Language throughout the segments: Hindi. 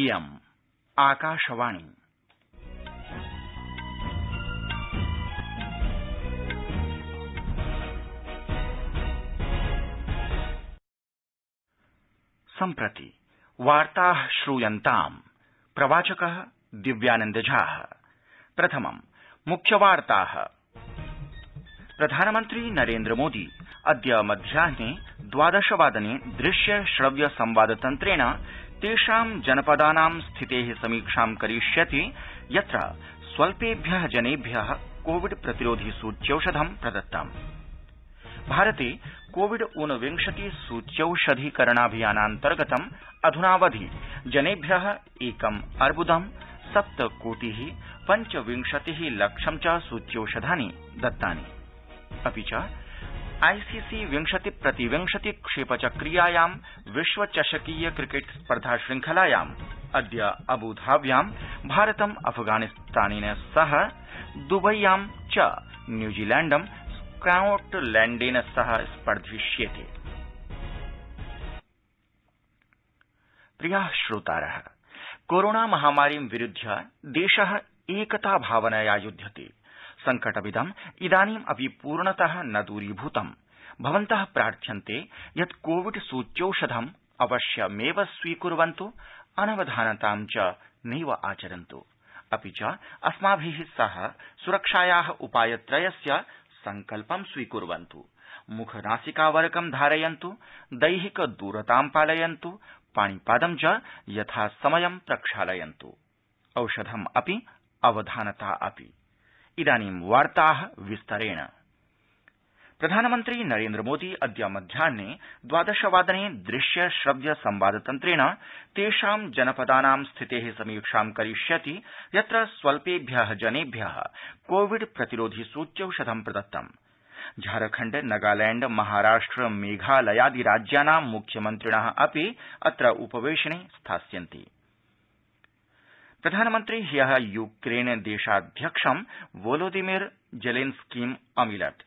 इयम् आकाशवाणी सम्प्रति वार्ता श्रूयन्ताम् प्रवाचक दिव्यानन्द झा प्रथमम् मुख्यवार्ता प्रधानमन्त्री नरेन्द्रमोदी अद्य मध्याह्ने द्वादशवादने दृश्य श्रव्य संवाद तन्त्रेण तेषां जनपदानां स्थिते समीक्षां करिष्यति यत्र स्वल्पेभ्य जनेभ्य कोविड प्रतिरोधि सूच्यौषधं प्रदत्तम् भारते कोविड ऊनविंशति सूच्यौषधीकरणाभियानान्तर्गतं अध्नावधि जनेभ्य एकं अर्ब्दं सप्त कोटि पञ्चविंशति लक्षं च सूच्यौषधानि दत्तानि आईसीसी विंशति प्रतिविंशति क्षेप चक्रीयायां विश्व चषकीय क्रिकेट स्पर्धा श्रृंखलायाम् अद्य अब्धाव्यां भारतम् अफगानिस्तानेन सह दुबय्यां च न्यूजीलैण्डं स्कॉटलैण्डेन सह स्पर्धिष्येते कोरोना महामारीं विरुध्य देश एकता भावनया युध्यते संकटमिदम् इदानीमपि पूर्णत न दूरीभूतम् भवन्त प्रार्थ्यन्ते यत् कोविड सूच्यौषधम् अवश्यमेव स्वीकुर्वन्तु अनवधानतां च नैव आचरन्तु अपि च अस्माभि सह सुरक्षाया उपायत्रयस्य सङ्कल्पं स्वीकुर्वन्तु मुखनासिकावरकं धारयन्तु दैहिक दूरतां पालयन्तु पाणिपादं च यथासमयं प्रक्षालयन्तु औषधम् अपि अवधानता अपि च प्रधानमन्त्री प्रधानमन्त्री नरेन्द्रमोदी अद्य मध्याहे द्वादश वादने दृश्य श्रव्य संवाद तन्त्रेण तेषां जनपदानां स्थिते समीक्षां करिष्यति यत्र स्वल्पेभ्य जनेभ्य कोविड प्रतिरोधि सूच्यौषधं प्रदत्तम् झारखण्ड नगालैण्ड महाराष्ट्र मेघालयादि राज्यानां मुख्यमन्त्रिण अपि अत्र उपवेशने स्थास्यन्ति प्रधानमन्त्री ह्य यूक्रेन देशाध्यक्षं वोलोदिमिर जेलेन्स्कीम् अमिलत्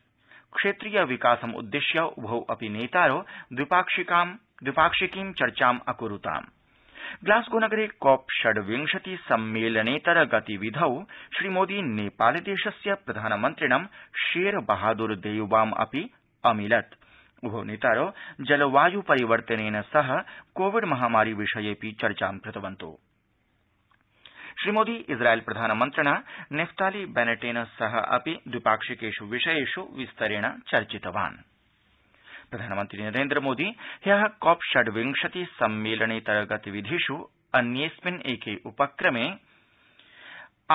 क्षेत्रीय विकासमुद्दिश्य उभौ अपि नेतारौ द्विपाक्षिकीं चर्चाम् अकुरुताम् ग्लास्गो नगरे कॉप षड्विंशति सम्मेलनेतर गतिविधौ श्रीमोदी नेपालदेशस्य प्रधानमन्त्रिणं शेर बहादुर देयुबाम् अपि अमिलत् उभौ नेतारौ जलवायु परिवर्तनेन सह कोविड महामारी विषयेऽपि चर्चां कृतवन्तौ श्रीमोदी इस्राइल प्रधानमन्त्रिणा नेफ्ताली बेनेटेन सह अपि द्विपाक्षिकेष् विषयेष् विस्तरेण चर्चितवान् प्रधानमन्त्री नरेन्द्रमोदी ह्य कॉप षड्विंशति सम्मेलनेतर गतिविधिष् अन्येऽस्मिन् एके उपक्रमे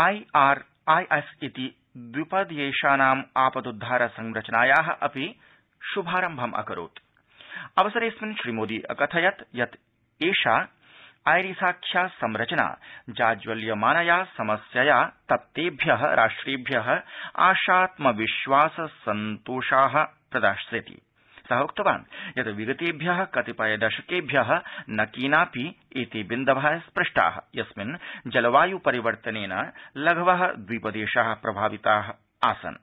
आईआरआईएस इति द्विपदेशानाम् आपदुद्धार संरचनाया अपि शुभारम्भम् अकरोत् अवसरेऽस्मिन् श्रीमोदी अकथयत् यत् एषा आईरिसाख्या संरचना जाज्वल्यमानया समस्यया तप्तेभ्य राष्ट्रेभ्य आशात्मविश्वास सन्तोषा प्रदास्यति सः उक्तवान् यत् विगतेभ्य कतिपय दशकेभ्य न केनापि एते बिन्दव स्पष्टा यस्मिन् जलवायु परिवर्तनेन लघव द्वीपदेशा प्रभाविता आसन्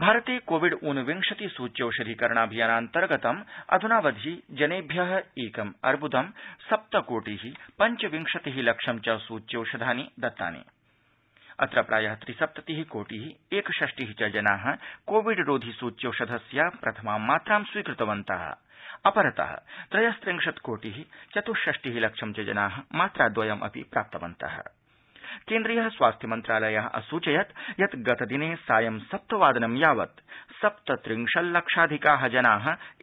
भारते कोविड ऊनविंशति सूच्यौषधीकरणाभियानान्तर्गतम् अध्नावधि जनेभ्य एकम् अर्ब्दं सप्तकोटि पञ्चविंशति लक्षं च सूच्यौषधानि दत्तानि अत्र प्राय त्रिसप्तति कोटि एकषष्टि च जना कोविड रोधि सूच्यौषधस्य प्रथमां मात्रां स्वीकृतवन्त अपरत त्रयस्त्रिंशत् कोटि चतुष्षष्टि लक्षं च जना मात्राद्वयमपि प्राप्तवन्तः केन्द्रीय स्वास्थ्य मन्त्रालय असूचयत् यत् गतदिने सायं सप्तवादनं यावत् सप्तत्रिंशल्लक्षाधिका जना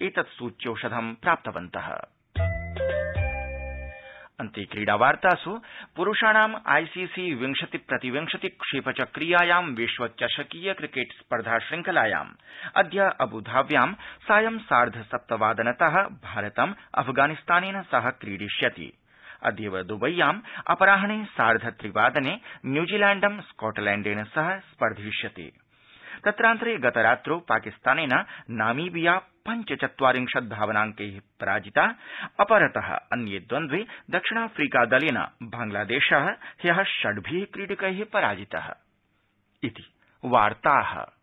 एतत् सूच्यौषधं प्राप्तवन्त पुरूषाणाम् आईसीसी विंशति प्रतिविंशति क्षेप चक्रीयायां विश्व चषकीय क्रिकेट स्पर्धा श्रृंखलायाम् अद्य अब्धाव्यां सायं सार्ध सप्तवादनत भारतम् अफगानिस्तानेन सह क्रीडिष्यति अद्यैव दुबय्याम् अपराह्ने सार्ध त्रि वादने न्यूजीलैण्डं स्कॉटलैण्डेन सह स्पर्धिष्यते तत्रान्तरे गतरात्रौ पाकिस्तानेन नामीबिया पञ्चचत्वारिंशद् धावनांकै पराजिता अपरत अन्ये द्वन्द्वे दक्षिणाफ्रीका दलेन बांग्लादेश ह्य षड्भि क्रीडकै पराजित